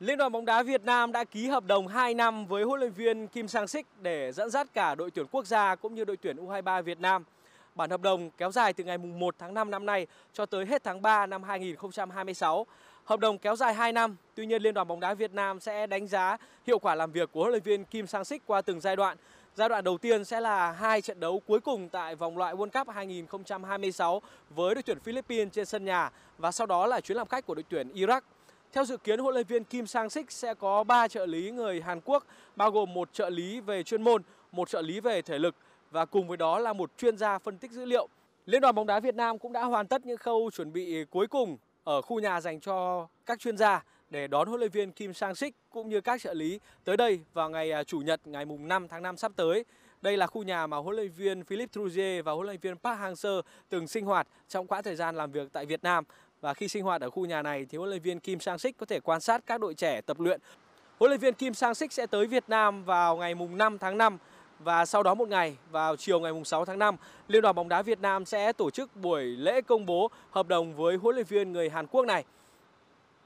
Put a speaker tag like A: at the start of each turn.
A: Liên đoàn bóng đá Việt Nam đã ký hợp đồng 2 năm với huấn luyện viên Kim Sang Sik để dẫn dắt cả đội tuyển quốc gia cũng như đội tuyển U23 Việt Nam. Bản hợp đồng kéo dài từ ngày 1 tháng 5 năm nay cho tới hết tháng 3 năm 2026. Hợp đồng kéo dài 2 năm, tuy nhiên Liên đoàn bóng đá Việt Nam sẽ đánh giá hiệu quả làm việc của huấn luyện viên Kim Sang Sik qua từng giai đoạn. Giai đoạn đầu tiên sẽ là hai trận đấu cuối cùng tại vòng loại World Cup 2026 với đội tuyển Philippines trên sân nhà và sau đó là chuyến làm khách của đội tuyển Iraq. Theo dự kiến, huấn luyện viên Kim Sang Sik sẽ có 3 trợ lý người Hàn Quốc, bao gồm một trợ lý về chuyên môn, một trợ lý về thể lực và cùng với đó là một chuyên gia phân tích dữ liệu. Liên đoàn bóng đá Việt Nam cũng đã hoàn tất những khâu chuẩn bị cuối cùng ở khu nhà dành cho các chuyên gia để đón huấn luyện viên Kim Sang Sik cũng như các trợ lý tới đây vào ngày à, chủ nhật ngày mùng 5 tháng 5 sắp tới. Đây là khu nhà mà huấn luyện viên Philippe Trouzier và huấn luyện viên Park Hang-seo từng sinh hoạt trong quãng thời gian làm việc tại Việt Nam và khi sinh hoạt ở khu nhà này thì huấn luyện viên Kim Sang Sik có thể quan sát các đội trẻ tập luyện. Huấn luyện viên Kim Sang Sik sẽ tới Việt Nam vào ngày mùng 5 tháng 5 và sau đó một ngày vào chiều ngày mùng 6 tháng 5, Liên đoàn bóng đá Việt Nam sẽ tổ chức buổi lễ công bố hợp đồng với huấn luyện viên người Hàn Quốc này.